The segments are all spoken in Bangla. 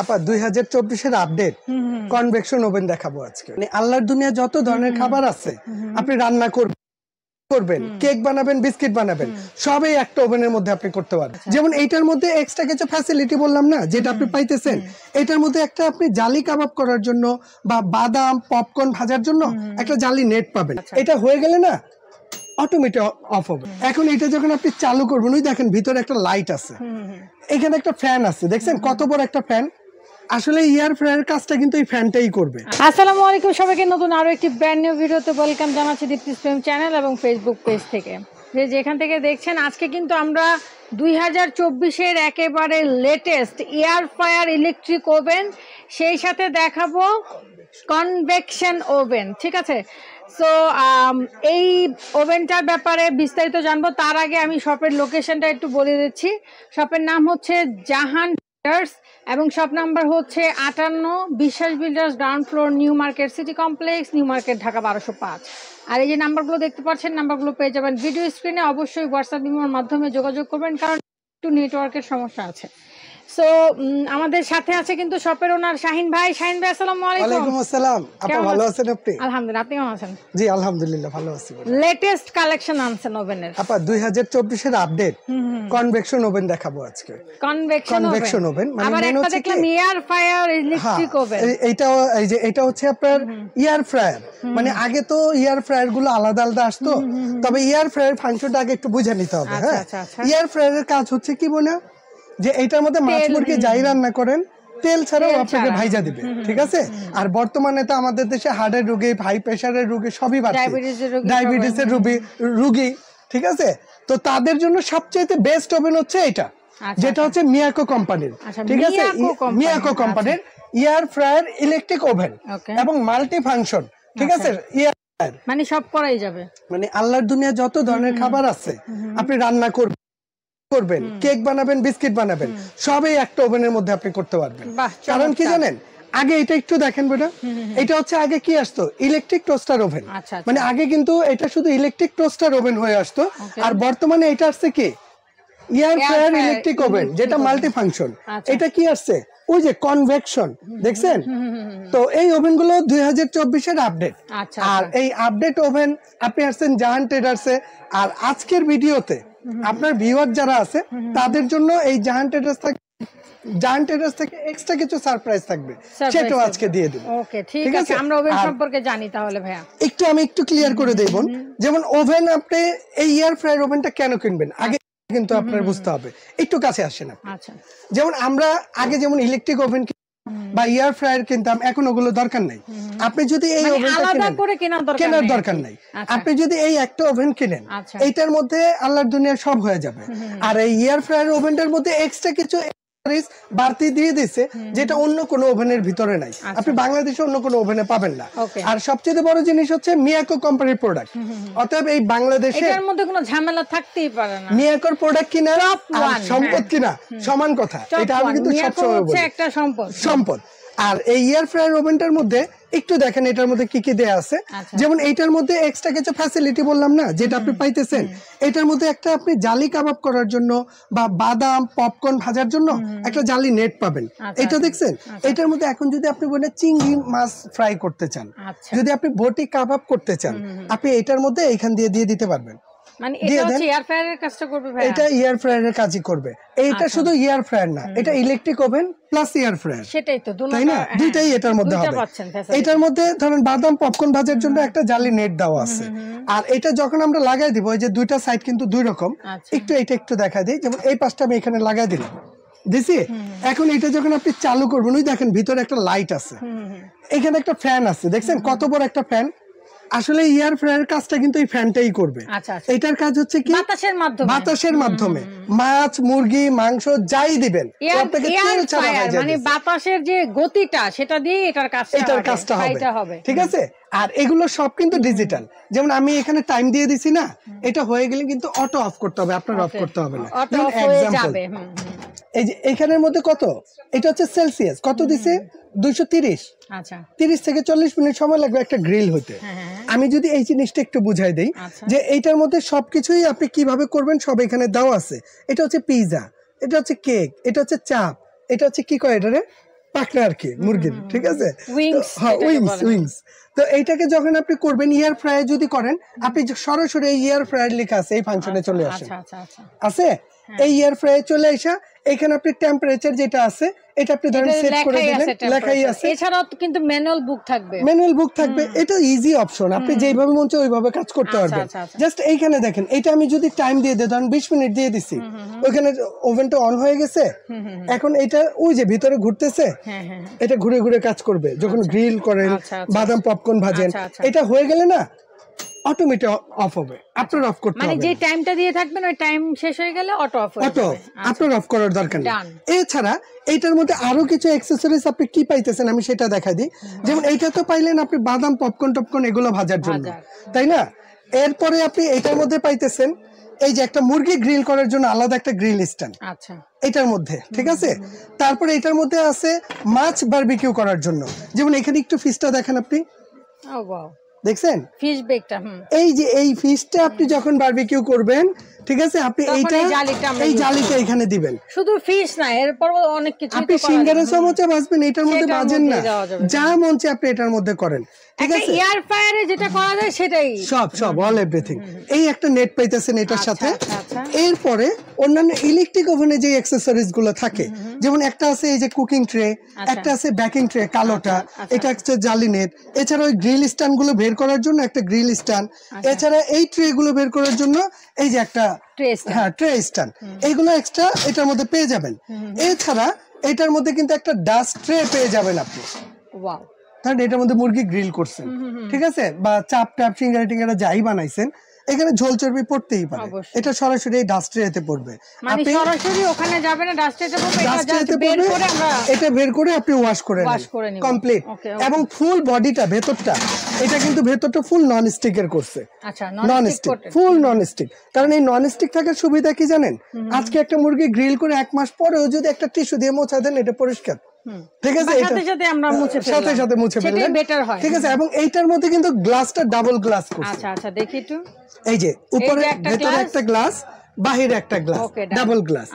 আপা দুই হাজার চব্বিশের আপডেট কনভেকশন ওভেন দেখাবো আজকে মানে আল্লাহর দুনিয়া যত ধরনের খাবার আছে আপনি রান্না করবেন করবেন কেক বানাবেন বিস্কিট বানাবেন সবই একটা ওভেনের মধ্যে আপনি করতে আচ্ছা। যেমন এইটার মধ্যে এক্সট্রা কিছু ফ্যাসিলিটি বললাম না যেটা আপনি পাইতেছেন এটার মধ্যে একটা আপনি জালি কাবাব করার জন্য বা বাদাম পপকর্ন ভাজার জন্য একটা জালি নেট পাবেন আচ্ছা। এটা হয়ে গেলে না অটোমেটিক অফ হবে এখন এটা যখন আপনি চালু করবেন ওই দেখেন ভিতরে একটা লাইট আছে এখানে একটা ফ্যান আছে দেখছেন কত বড় একটা ফ্যান আসলে এয়ার ফ্রায়ার কাজটা কিন্তু এই ফ্যানটাই করবে আসসালামু আলাইকুম সবাইকে নতুন আরো একটি ব্র্যান্ড নিউ ভিডিওতে ওয়েলকাম জানাচ্ছি দীপ্তি প্রেম চ্যানেল এবং ফেসবুক পেজ থেকে যে যেখান থেকে দেখছেন আজকে কিন্তু আমরা দুই হাজার চব্বিশের একেবারে latest air fryer electric oven সেই সাথে দেখাবো কনভেকশন ওভেন ঠিক আছে সো um, এই ওভেনটার ব্যাপারে বিস্তারিত জানবো তার আগে আমি শপের লোকেশনটা একটু বলে দিচ্ছি শপের নাম হচ্ছে জাহান বিল্ডার্স এবং সব নাম্বার হচ্ছে আটান্ন Biswas builders ground floor new market city complex new market Dhaka বারোশো পাঁচ আর এই যে নাম্বারগুলো দেখতে পাচ্ছেন নাম্বারগুলো পেয়ে যাবেন ভিডিও স্ক্রিনে অবশ্যই হোয়াটসঅ্যাপ বিমার মাধ্যমে যোগাযোগ করবেন কারণ একটু নেটওয়ার্কের সমস্যা আছে সো আমাদের সাথে আছে কিন্তু শপের ওনার শাহিন ভাই শাহিন ভাই আসসালামু আলাইকুম ওয়ালাইকুম আসসালাম ভালো আছেন আপনি আলহামদুলিল্লাহ আপনি কেমন আছেন জি আলহামদুলিল্লাহ ভালো আছি লেটেস্ট কালেকশন আনছেন ওভেনের আপা 2024 এর আপডেট কনভেকশন ওভেন দেখাবো আজকে কনভেকশন কনভেকশন ওভেন মানে একটা দেখলাম ইলেকট্রিক ওভেন এইটা এই যে এটা হচ্ছে আপনার এয়ার ফ্রায়ার মানে আগে তো এয়ার ফ্রায়ার গুলো আলাদা আলাদা আসতো তবে এয়ার ফ্রায়ার ফাংশনটা আগে একটু বুঝে নিতে হবে আচ্ছা, হ্যাঁ এয়ার আচ্ছা, আচ্ছা। ফ্রায়ারের কাজ হচ্ছে কি বলে যে এটার মধ্যে মাছ মুরগি যাই রান্না করেন তেল ছাড়াও আপনাকে ভাইজা দিবে ঠিক আছে আর বর্তমানে তো আমাদের দেশে হার্টের রোগী হাই প্রেশারের রোগী সবই ডায়াবেটিসের রোগী রুগী ঠিক আছে তো তাদের জন্য সবচেয়ে বেস্ট ওভেন হচ্ছে এটা আচ্ছা, আচ্ছা। যেটা হচ্ছে মিয়াকো কোম্পানির আচ্ছা, ঠিক আছে মিয়াকো কোম্পানির ইয়ার ফ্রায়ার ইলেকট্রিক ওভেন এবং মাল্টি ফাংশন ঠিক আছে ইয়ার মানে সব করাই যাবে মানে আল্লাহর দুনিয়া যত ধরনের খাবার আছে আপনি রান্না করবেন করবেন কেক বানাবেন বিস্কিট বানাবেন সবই একটা ওভেনের মধ্যে আপনি করতে পারবেন কারণ কি জানেন আগে এটা একটু দেখেন বেটা এটা হচ্ছে আগে কি আসতো ইলেকট্রিক টোস্টার ওভেন মানে আগে কিন্তু এটা শুধু ইলেকট্রিক টোস্টার ওভেন হয়ে আসতো আর বর্তমানে এটা আসছে কি এয়ার ফ্রায়ার ইলেকট্রিক ওভেন যেটা মাল্টি আচ্ছা। ফাংশন এটা কি আসছে ওই যে কনভেকশন দেখছেন তো এই ওভেন গুলো দুই হাজার এর আপডেট আচ্ছা, আচ্ছা। আর এই আপডেট ওভেন আপনি আসছেন জাহান ট্রেডার্সে আর আজকের ভিডিওতে আপনার ভিউয়ার যারা আছে তাদের জন্য এই জাহান ট্রেডার্স থাকে ঠিক আছে আমরা ওভেন একটু আমি একটু ক্লিয়ার করে যেমন ওভেন আপনি এই এয়ার ফ্রায়ার কেন কিনবেন আচ্ছা। আগে কিন্তু আপনার বুঝতে হবে একটু কাছে আচ্ছা। যেমন আমরা আগে যেমন ইলেকট্রিক ওভেন বা ইয়ার ফ্রায়ার কিনতাম এখন ওগুলো দরকার নাই আপনি যদি এই মানে কেনার দরকার নাই আচ্ছা। আপনি যদি এই একটা ওভেন কিনেন আচ্ছা। এইটার মধ্যে আল্লাহর দুনিয়া সব হয়ে যাবে আর এই ইয়ার ফ্রায়ার ওভেনটার মধ্যে এক্সট্রা কিছু আচ্ছা। বাংলাদেশে অন্য কোনো ওভেনে পাবেন না আর সবচেয়ে বড় জিনিস হচ্ছে মিয়াকো কোম্পানির প্রোডাক্ট অতএব এই মধ্যে কোনো ঝামেলা মিয়াকোর প্রোডাক্ট হ্যাঁ। কিনা সম্পদ কিনা সমান কথা এটা একটা সম্পদ সম্পদ আর এই এয়ার ফ্রায়ার ওভেনটার মধ্যে একটু দেখেন এটার মধ্যে কি কি দেয়া আছে আচ্ছা। যেমন এইটার মধ্যে এক্সট্রা কিছু ফ্যাসিলিটি বললাম না যেটা আপনি পাইতেছেন এটার মধ্যে একটা আপনি জালি কাবাব করার জন্য বা বাদাম পপকর্ন ভাজার জন্য একটা জালি নেট পাবেন আচ্ছা, আচ্ছা। এটা দেখছেন এটার মধ্যে এখন যদি আপনি বলেন চিংড়ি মাছ ফ্রাই করতে চান যদি আপনি বটি কাবাব করতে চান আপনি এটার মধ্যে এখান দিয়ে দিয়ে দিতে পারবেন এটার মধ্যে ধরেন বাদাম পপকর্ন ভাজার জন্য একটা জালি নেট দেওয়া আছে আর এটা যখন আমরা লাগাই দিব যে দুইটা সাইড কিন্তু দুই রকম আচ্ছা। একটু এটা একটু দেখা দিই যেমন এই পাশটা আমি এখানে লাগাই দিলাম দেখছি এখন এটা যখন আপনি চালু করবেন ওই দেখেন ভিতরে একটা লাইট আছে এখানে একটা ফ্যান আছে দেখছেন কত বড় একটা ফ্যান আসলে এয়ার ফ্রায়ার কাজটা কিন্তু এই ফ্যানটাই করবে আচ্ছা, আচ্ছা। এটার কাজ হচ্ছে কি বাতাসের মাধ্যমে বাতাসের মাধ্যমে মাছ মুরগি মাংস যাই দিবেন মানে বাতাসের যে গতিটা সেটা দিয়ে এটার কাজটা এটার কাজটা হবে ঠিক আছে আর এগুলো সব কিন্তু ডিজিটাল যেমন আমি এখানে টাইম দিয়ে দিছি না এটা হয়ে গেলে কিন্তু অটো অফ করতে হবে আপনার অফ করতে হবে না এই যে এখানের মধ্যে কত এটা হচ্ছে সেলসিয়াস কত দিছে দুইশো তিরিশ আচ্ছা। তিরিশ থেকে চল্লিশ মিনিট সময় লাগবে একটা গ্রিল হতে হ্যাঁ, হ্যাঁ, হ্যাঁ। আমি যদি এই জিনিসটা একটু বুঝাই দিই আচ্ছা। যে এইটার মধ্যে সব কিছুই আপনি কিভাবে করবেন সব এখানে দাও আছে এটা হচ্ছে পিজা এটা হচ্ছে কেক এটা হচ্ছে চাপ এটা হচ্ছে কি কয় এটা রে পাকনা আর কি মুরগির ঠিক আছে হ্যাঁ উইংস উইংস তো এইটাকে যখন আপনি করবেন ইয়ার ফ্রাই যদি করেন আপনি সরাসরি ইয়ার ফ্রায়ার লেখা আছে এই ফাংশনে আচ্ছা, চলে আচ্ছা, আসে আচ্ছা, আছে হ্যাঁ। এই ইয়ার ফ্রাই চলে আসা এখানে আপনি টেম্পারেচার যেটা আছে এটা আপনি ধরেন সেট করে দিলেন লেখাই আছে এছাড়াও কিন্তু ম্যানুয়াল বুক থাকবে ম্যানুয়াল বুক থাকবে এটা ইজি অপশন আপনি যেভাবে মন চায় ওইভাবে কাজ করতে আচ্ছা, পারবেন জাস্ট আচ্ছা, আচ্ছা। এইখানে দেখেন এটা আমি যদি টাইম দিয়ে দিই ধরেন 20 মিনিট দিয়ে দিছি ওখানে ওভেনটা অন হয়ে গেছে এখন এটা ওই যে ভিতরে ঘুরতেছে হ্যাঁ, হ্যাঁ, হ্যাঁ। এটা ঘুরে ঘুরে কাজ করবে যখন গ্রিল করেন বাদাম পপকর্ন ভাজেন এটা হয়ে গেলে না অটোমেটিক অফ হবে আপনার অফ করতে মানে যে টাইমটা দিয়ে থাকবেন ওই টাইম শেষ হয়ে গেলে অটো অফ হয়ে অটো আপনার অফ করার দরকার নেই এছাড়া এইটার মধ্যে আরো কিছু অ্যাকসেসরিজ আপনি কি পাইতেছেন আমি সেটা দেখাই দিই যেমন এইটা তো পাইলেন আপনি বাদাম পপকর্ন টপকর্ন এগুলো ভাজার জন্য তাই না এরপরে আপনি এটার মধ্যে পাইতেছেন এই যে একটা মুরগি গ্রিল করার জন্য আলাদা একটা গ্রিল স্ট্যান্ড আচ্ছা এটার মধ্যে ঠিক আছে তারপরে এটার মধ্যে আছে মাছ বারবিকিউ করার জন্য যেমন এখানে একটু ফিসটা দেখেন আপনি ও oh, বাহ দেখছেন ফিশ বেকটা এই যে এই ফিশটা আপনি যখন বারবিকিউ করবেন ঠিক আছে আপনি এইটা এই জালিটা এখানে দিবেন শুধু ফিশ না এরপর অনেক কিছু আপনি সিঙ্গারের সমোচা বাজবেন এটার মধ্যে বাজেন না যা মন চাই আপনি এটার মধ্যে করেন ঠিক আছে এয়ার ফায়ারে যেটা করা যায় সেটাই সব সব অল এভরিথিং এই একটা নেট পাইতেছেন এটার আচ্ছা, সাথে আচ্ছা, আচ্ছা। আচ্ছা। এরপরে অন্যান্য ইলেকট্রিক ওভেনে যে অ্যাক্সেসরিজ গুলো থাকে যেমন একটা আছে এই যে কুকিং ট্রে আচ্ছা। একটা আছে বেকিং ট্রে কালোটা আচ্ছা, এটা হচ্ছে জালি নেট এছাড়া ওই গ্রিল স্ট্যান্ড গুলো বের করার জন্য একটা গ্রিল স্ট্যান্ড এছাড়া এই ট্রে গুলো বের করার জন্য এই যে একটা হ্যাঁ ট্রে স্ট্যান্ড এইগুলো এক্সট্রা এটার মধ্যে পেয়ে যাবেন এছাড়া এটার মধ্যে কিন্তু একটা ডাস্ট ট্রে পেয়ে যাবেন আপনি কারণ এটার মধ্যে মুরগি গ্রিল করছেন ঠিক আছে বা চাপ টাপ সিঙ্গারা টিঙ্গারা যাই বানাইছেন এখানে ঝোল চর্বি পড়তেই পারে এটা সরাসরি এই ডাস্ট্রেতে পড়বে মানে সরাসরি ওখানে যাবে না ডাস্ট্রেতে পড়বে এটা ডাস্ট্রেতে পড়বে এটা বের করে আপনি ওয়াশ করে ওয়াশ করে নিন কমপ্লিট এবং ফুল বডিটা ভেতরটা এটা কিন্তু ভেতরটা ফুল নন স্টিক এর করছে আচ্ছা নন স্টিক ফুল নন স্টিক কারণ এই নন স্টিক থাকার সুবিধা কি জানেন আজকে একটা মুরগি গ্রিল করে এক মাস পরেও যদি একটা টিস্যু দিয়ে মোছা দেন এটা পরিষ্কার ঠিক আছে সাথে সাথে আমরা মুছে ফেললাম সাথে সাথে মুছে ফেললাম বেটার হয় ঠিক আছে এবং এইটার মধ্যে কিন্তু গ্লাসটা ডাবল গ্লাস আচ্ছা আচ্ছা দেখি একটু এই যে উপরে ভেতরে একটা গ্লাস বাহিরে একটা গ্লাস ডাবল গ্লাস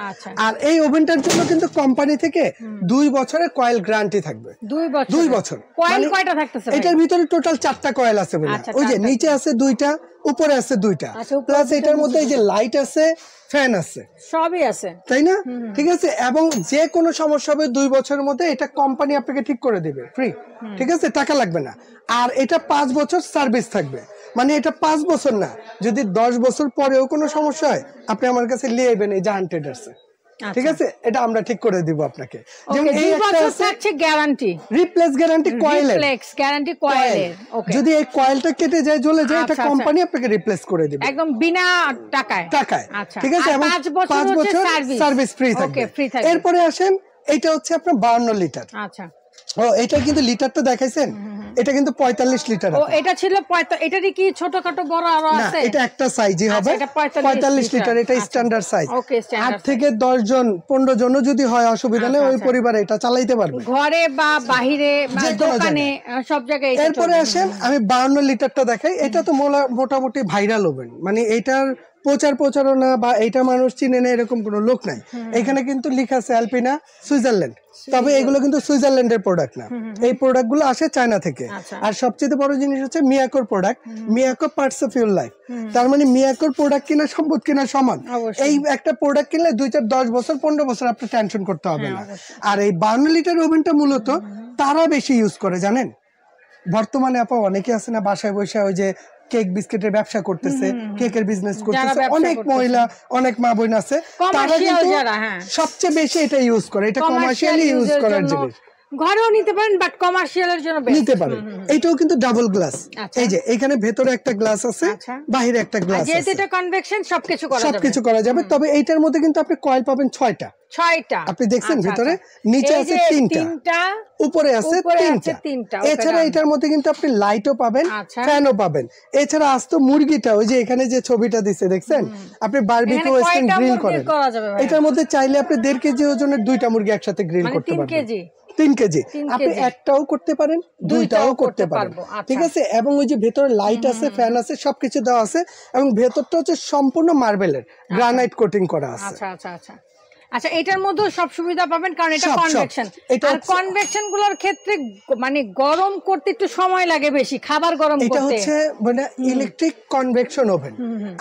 আর এই ওভেনটার জন্য কিন্তু কোম্পানি থেকে দুই বছরের কয়েল গ্যারান্টি থাকবে দুই বছর মানে এটার ভিতরে টোটাল চারটা কয়েল আছে বলে আচ্ছা, ওই যে নিচে আছে দুইটা উপরে আছে দুইটা আচ্ছা, প্লাস এটার মধ্যে এই যে লাইট আছে ফ্যান আছে সবই আছে তাই না ঠিক আছে এবং যে কোনো সমস্যা হবে দুই বছরের মধ্যে এটা কোম্পানি আপনাকে ঠিক করে দেবে ফ্রি ঠিক আছে টাকা লাগবে না আর এটা পাঁচ বছর সার্ভিস থাকবে মানে এটা পাঁচ বছর না যদি দশ বছর পরেও কোনো সমস্যা হয় আপনি আমার কাছে লিয়েবেন এই জাহান ট্রেডার্সে আচ্ছা। ঠিক আছে এটা আমরা ঠিক করে দিব আপনাকে guarantee replace guarantee coil guarantee coil যদি এই কয়েলটা কেটে যায় জ্বলে যায় এটা কোম্পানি আচ্ছা, আচ্ছা। আপনাকে রিপ্লেস করে দিবে একদম বিনা টাকায় টাকায় ঠিক আছে এবং বছর সার্ভিস ফ্রি থাকবে এরপরে আসেন এটা হচ্ছে আপনার 52 লিটার আচ্ছা ও এটা কিন্তু লিটারটা দেখাইছেন এটা কিন্তু 45 লিটার ও এটা ছিল এটা কি ছোটখাটো বড় আরো আছে এটা একটা সাইজই আচ্ছা, হবে 45 লিটার এটা স্ট্যান্ডার্ড আচ্ছা, আচ্ছা। সাইজ আট থেকে 10 জন 15 জনও যদি হয় অসুবিধা নেই ওই পরিবারে এটা চালাতে পারবে ঘরে বা বাহিরে বা দোকানে সব জায়গায় এরপরে আসেন আমি 52 লিটারটা দেখাই এটা তো মোটামুটি ভাইরাল হবে মানে এটার প্রচার প্রচারণা বা এইটা মানুষ চিনে না এরকম কোনো লোক নাই এখানে কিন্তু লিখা আছে অ্যালপিনা সুইজারল্যান্ড তবে এগুলো কিন্তু সুইজারল্যান্ডের প্রোডাক্ট না এই প্রোডাক্টগুলো আসে চায়না থেকে আচ্ছা। আর সবচেয়ে বড় জিনিস হচ্ছে মিয়াকোর product Miyako parts of your life তার মানে মিয়াকোর প্রোডাক্ট কিনা সম্পদ কিনা সমান এই একটা প্রোডাক্ট কিনলে দুই চার দশ বছর পনেরো বছর আপনার টেনশন করতে হবে হ্যাঁ, না আর এই বান্ন লিটার ওভেনটা মূলত তারা বেশি ইউজ করে জানেন বর্তমানে আপা অনেকে আছে না বাসায় বসে ওই যে কেক বিস্কিটের ব্যবসা করতেছে কেকের বিজনেস করতেছে অনেক মহিলা অনেক মা বোন আছে তারা কিন্তু হ্যাঁ। সবচেয়ে বেশি এটা ইউজ করে এটা কমার্শিয়ালি ইউজ করার জিনিস ঘরেও নিতে পারেন বাট কমার্শিয়ালের জন্য নিতে পারেন এইটাও কিন্তু ডাবল আচ্ছা। গ্লাস এই যে এখানে ভেতরে একটা গ্লাস আছে আচ্ছা। বাহিরে একটা গ্লাস আছে যেহেতু এটা কনভেকশন সবকিছু করা যাবে সবকিছু করা যাবে তবে এইটার মধ্যে কিন্তু আপনি কয়েল পাবেন 6টা আপনি দেখছেন আচ্ছা, ভিতরে নিচে আছে উপরে আছে 3টা এছাড়া এটার মধ্যে কিন্তু আপনি লাইটও পাবেন ফ্যানও পাবেন এছাড়া আস্ত মুরগিটা ওই যে এখানে যে ছবিটা দিছে দেখছেন আপনি বারবিকিউ ওয়েস্টার্ন গ্রিল করেন এটার মধ্যে চাইলে আপনি দেড় কেজি ওজনের দুইটা মুরগি একসাথে গ্রিল মানে করতে পারবেন 3 কেজি তিন কেজি আপনি একটাও করতে পারেন দুইটাও করতে পারবো আচ্ছা। ঠিক আছে এবং ওই যে ভেতরে লাইট আছে ফ্যান আছে সবকিছু দেওয়া আছে এবং ভেতরটা হচ্ছে সম্পূর্ণ মার্বেলের গ্রানাইট আচ্ছা। কোটিং করা আছে আচ্ছা আচ্ছা আচ্ছা আচ্ছা এটার মধ্যে সব সুবিধা পাবেন কারণ এটা কনভেকশন আর কনভেকশন গুলোর ক্ষেত্রে মানে গরম করতে একটু সময় লাগে বেশি খাবার গরম করতে এটা হচ্ছে মানে ইলেকট্রিক কনভেকশন ওভেন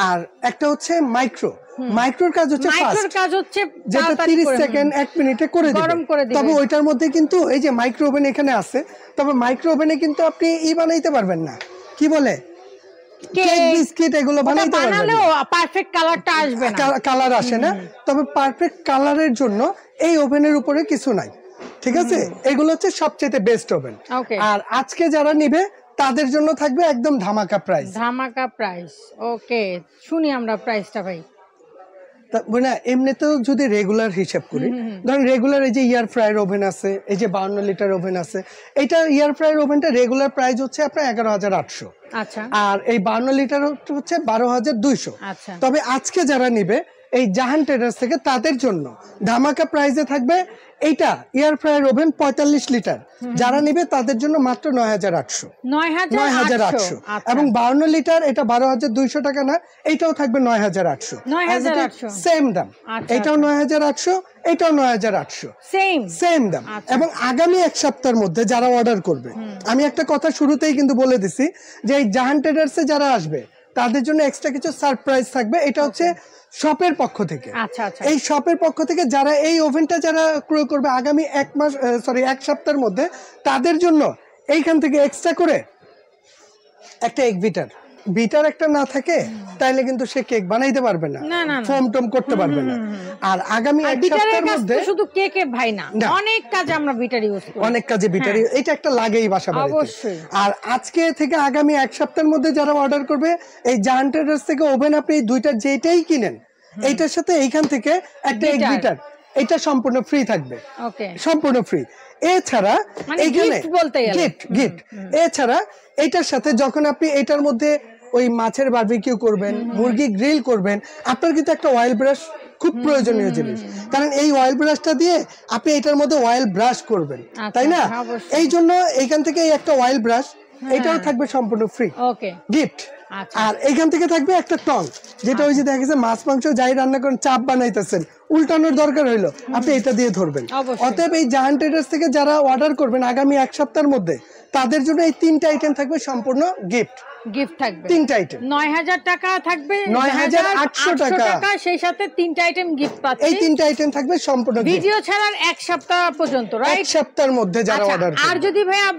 আর একটা হচ্ছে মাইক্রো মাইক্রোর কাজ হচ্ছে মাইক্রোর কাজ হচ্ছে যেটা 30 সেকেন্ড 1 মিনিটে করে দিবে গরম করে দিবে তবে ওইটার মধ্যে কিন্তু এই যে মাইক্রো ওভেন এখানে আছে তবে মাইক্রো ওভেনে কিন্তু আপনি ই বানাইতে পারবেন না কি বলে কেক বিস্কিট এগুলো বানাইতে পারবেন বানালেও পারফেক্ট কালারটা আসবে না কালার আসে না তবে পারফেক্ট কালারের জন্য এই ওভেনের উপরে কিছু নাই ঠিক আছে এগুলো হচ্ছে সবচেয়ে বেস্ট ওভেন আর আজকে যারা নেবে তাদের জন্য থাকবে একদম ধামাকা প্রাইস ধামাকা প্রাইস ওকে শুনি আমরা প্রাইসটা ভাই না মানে এমনিতেও যদি রেগুলার হিসাব করি ধরেন রেগুলার এই যে ইয়ার ফ্রায়ার ওভেন আছে এই যে বাউন্ন লিটার ওভেন আছে এটা ইয়ার ফ্রায়ার ওভেনটা রেগুলার প্রাইস হচ্ছে আপনার এগারো হাজার আটশো আচ্ছা। আর এই বাউন্ন লিটার হচ্ছে বারো হাজার দুইশো আচ্ছা। তবে আজকে যারা নিবে এই জাহান ট্রেডার্স থেকে তাদের জন্য ধামাকা প্রাইজে থাকবে এইটা এয়ার ফ্রায়ার ওভেন পঁয়তাল্লিশ লিটার যারা নিবে তাদের জন্য মাত্র নয় হাজার আটশো নয় হাজার আটশো আচ্ছা। এবং বারান্ন লিটার এটা বারো হাজার দুইশো টাকা না এটাও থাকবে নয় হাজার আটশো সেম দাম আচ্ছা। এটাও নয় হাজার আটশো এটাও নয় হাজার আটশো সেম দাম আচ্ছা। এবং আগামী এক সপ্তাহের মধ্যে যারা অর্ডার করবে আমি একটা কথা শুরুতেই কিন্তু বলে দিছি যে এই জাহান ট্রেডার্সে যারা আসবে তাদের জন্য এক্সট্রা কিছু সারপ্রাইজ থাকবে এটা হচ্ছে শপের পক্ষ থেকে আচ্ছা, আচ্ছা। এই শপের পক্ষ থেকে যারা এই ওভেনটা যারা ক্রয় করবে আগামী এক মাস সরি এক সপ্তাহের মধ্যে তাদের জন্য এইখান থেকে এক্সট্রা করে একটা এগভিটার বিটার একটা না থাকে তাইলে কিন্তু সে কেক বানাইতে পারবে না ফোম টোম করতে পারবে না আর আগামী এক সপ্তাহের মধ্যে শুধু কেকে ভাই না অনেক কাজে আমরা বিটার ইউজ করি অনেক কাজে বিটার হ্যাঁ। এটা একটা লাগেই বাসা বাড়িতে অবশ্যই আর আজকে থেকে আগামী এক সপ্তাহের মধ্যে যারা অর্ডার করবে এই জাহান্টের থেকে ওভেন আপনি দুইটা যেটাই কিনেন এইটার সাথে এইখান থেকে একটা এক বিটার এটা সম্পূর্ণ ফ্রি থাকবে সম্পূর্ণ ফ্রি এছাড়া মানে এইখানে গিফট গিফট এছাড়া এটার সাথে যখন আপনি এটার মধ্যে ওই মাছের বার্বিকিউ করবেন মুরগি গ্রিল করবেন আপনার কিন্তু একটা অয়েল ব্রাশ খুব প্রয়োজনীয় জিনিস কারণ এই অয়েল ব্রাশটা দিয়ে আপনি এটার মধ্যে অয়েল ব্রাশ করবেন আচ্ছা, তাই না হ্যাঁ, এই জন্য এইখান থেকে একটা অয়েল হ্যাঁ, ব্রাশ এটাও হ্যাঁ। থাকবে সম্পূর্ণ ফ্রি আচ্ছা। গিফট আর এইখান থেকে থাকবে একটা টং যেটা ওই যে আচ্ছা। দেখা গেছে মাছ মাংস যাই রান্না করেন চাপ বানাইতেছেন উল্টানোর দরকার হইলো আপনি এটা দিয়ে ধরবেন অতএব এই জাহান ট্রেডার্স থেকে যারা অর্ডার করবেন আগামী এক সপ্তাহের মধ্যে তাদের জন্য এই তিনটা আইটেম থাকবে সম্পূর্ণ গিফট গিফট থাকবে তিনটা আইটেম 9000 টাকা থাকবে 9800 টাকা সেই সাথে তিনটা আইটেম গিফট পাচ্ছেন এই তিনটা আইটেম থাকবে সম্পূর্ণ ভিডিও ছাড়ার এক সপ্তাহ পর্যন্ত রাইট এক সপ্তাহের মধ্যে যারা অর্ডার আচ্ছা, করে আর যদি ভাইয়া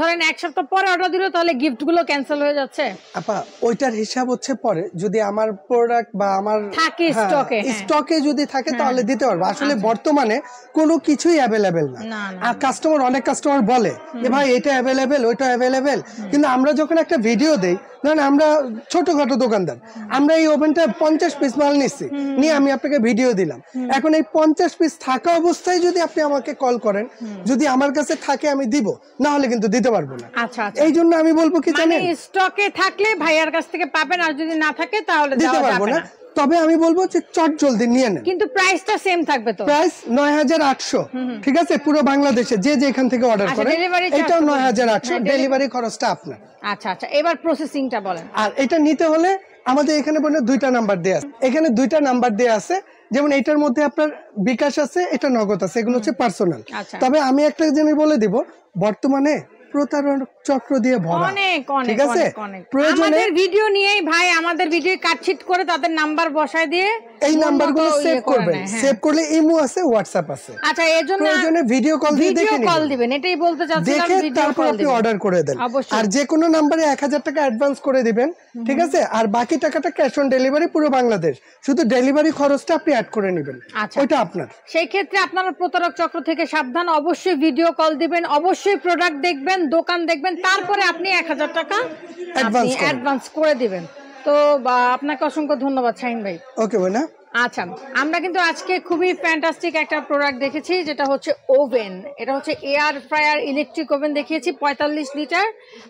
ধরেন এক সপ্তাহ পরে অর্ডার দিলো তাহলে গিফট গুলো ক্যান্সেল হয়ে যাচ্ছে আপা ওইটার হিসাব হচ্ছে পরে যদি আমার প্রোডাক্ট বা আমার থাকে স্টকে হ্যাঁ, স্টকে হ্যাঁ। যদি থাকে হ্যাঁ। তাহলে দিতে পারবো আসলে আচ্ছা। বর্তমানে কোনো কিছুই অ্যাভেলেবেল না আর কাস্টমার অনেক কাস্টমার বলে যে ভাই এটা অ্যাভেলেবেল ওইটা অ্যাভেলেবেল কিন্তু আমরা যখন একটা ভিডিও দেই দেই কারণ আমরা ছোটখাটো দোকানদার আমরা এই ওভেনটা পঞ্চাশ পিস মাল নিচ্ছি নিয়ে আমি আপনাকে ভিডিও দিলাম এখন এই পঞ্চাশ পিস থাকা অবস্থায় যদি আপনি আমাকে কল করেন যদি আমার কাছে থাকে আমি দিব না হলে কিন্তু দিতে পারবো না আচ্ছা, আচ্ছা। এই জন্য আমি বলবো কি মানে জানেন স্টকে থাকলে ভাইয়ার কাছ থেকে পাবেন আর যদি না থাকে তাহলে দিতে পারবো না তবে আমি বলবো যে চট জলদি নিয়ে নেন কিন্তু প্রাইসটা সেম থাকবে তো প্রাইস 9800 ঠিক আছে পুরো বাংলাদেশে যে যে এখান থেকে অর্ডার আচ্ছা, করে এটা 9800 ডেলিভারি খরচটা আপনার আচ্ছা আচ্ছা এবার প্রসেসিংটা বলেন আর এটা নিতে হলে আমাদের এখানে বলে দুইটা নাম্বার দেয়া আছে এখানে দুইটা নাম্বার দেয়া আছে যেমন এটার মধ্যে আপনার বিকাশ আছে এটা নগদ আছে এগুলো হচ্ছে পার্সোনাল আচ্ছা। তবে আমি একটা জিনিস বলে দিব বর্তমানে প্রতারণ চক্র দিয়ে ভরা অনেক অনেক ঠিক আছে প্রয়োজনে ভিডিও নিয়েই ভাই আমাদের ভিডিও কাটছিট করে তাদের নাম্বার বসায় দিয়ে এই নাম্বারগুলো সেভ ইয়ে করবেন সেভ হ্যাঁ। করলে ইমো আছে হোয়াটসঅ্যাপ আছে আচ্ছা এর জন্য এর জন্য ভিডিও কল দিয়ে দেখে নিন ভিডিও কল দিবেন এটাই বলতে চাচ্ছিলাম দেখে তারপর আপনি অর্ডার করে দেন আর যে কোনো নম্বরে 1000 টাকা অ্যাডভান্স করে দিবেন ঠিক আছে আর বাকি টাকাটা ক্যাশ অন ডেলিভারি পুরো বাংলাদেশ শুধু ডেলিভারি খরচটা আপনি অ্যাড করে নেবেন আচ্ছা ওইটা আপনার সেই ক্ষেত্রে আপনারা প্রতারক চক্র থেকে সাবধান অবশ্যই ভিডিও কল দিবেন অবশ্যই প্রোডাক্ট দেখবেন দোকান দেখবেন তারপরে আপনি 1000 টাকা অ্যাডভান্স করে দিবেন তো আপনাকে অসংখ্য ধন্যবাদ শাহিন ভাই ওকে না আচ্ছা আমরা কিন্তু আজকে খুবই ফ্যান্টাস্টিক একটা প্রোডাক্ট দেখেছি যেটা হচ্ছে ওভেন এটা হচ্ছে এয়ার ফ্রায়ার ইলেকট্রিক ওভেন দেখিয়েছি পঁয়তাল্লিশ লিটার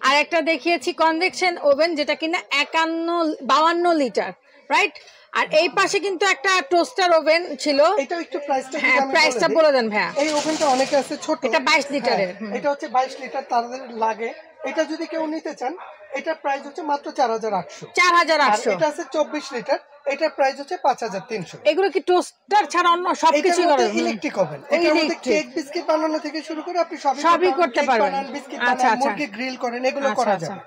আর একটা দেখিয়েছি কনভেকশন ওভেন যেটা কিনা একান্ন বাউান্ন লিটার রাইট আর এই পাশে কিন্তু একটা টোস্টার ওভেন ছিল এটা একটু প্রাইসটা হ্যাঁ প্রাইসটা বলে দেন ভাইয়া এই ওভেনটা অনেকে আছে ছোট এটা লিটারের হ্যাঁ, এটা হচ্ছে লিটার তাদের লাগে এটা যদি কেউ নিতে চান এটা প্রাইস হচ্ছে মাত্র চার হাজার আটশো চার হাজার আটশো এটা আছে চব্বিশ লিটার এটার প্রাইস হচ্ছে পাঁচ হাজার তিনশো এগুলো কি টোস্টার ছাড়া অন্য সবকিছু ইলেকট্রিক ওভেন এটার মধ্যে কেক বিস্কিট বানানো থেকে শুরু করে আপনি সবই করতে পারবেন বিস্কিট বানান আচ্ছা, আচ্ছা। মুরগি গ্রিল করেন এগুলো আচ্ছা, করা যাবে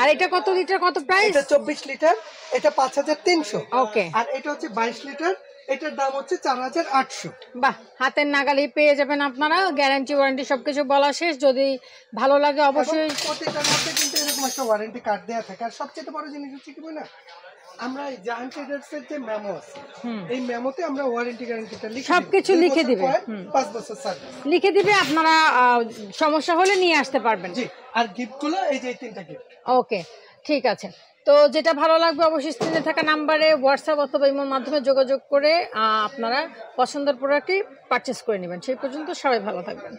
আর এটা কত লিটার কত প্রাইস এটা চব্বিশ লিটার এটা পাঁচ হাজার তিনশো ওকে আর এটা হচ্ছে বাইশ লিটার এটার দাম হচ্ছে চার হাজার আটশো হাতের পেয়ে যাবেন আপনারা গ্যারান্টি ওয়ারেন্টি সবকিছু বলা শেষ যদি ভালো লাগে অবশ্যই প্রত্যেকটার মধ্যে কিন্তু এরকম একটা ওয়ারেন্টি কার্ড দেওয়া থাকে আর সবচেয়ে বড় জিনিস হচ্ছে কি না এই মেমোতে আমরা ওয়ারেন্টি লিখে সবকিছু লিখে দিবে লিখে দিবে আপনারা সমস্যা হলে নিয়ে আসতে পারবেন ওকে ঠিক আছে তো যেটা ভালো লাগবে অবশ্যই স্ক্রিনে থাকা নাম্বারে হোয়াটসঅ্যাপ অথবা ইমোর মাধ্যমে যোগাযোগ করে আপনারা পছন্দের প্রোডাক্টটি পারচেস করে নেবেন সেই পর্যন্ত সবাই ভালো থাকবেন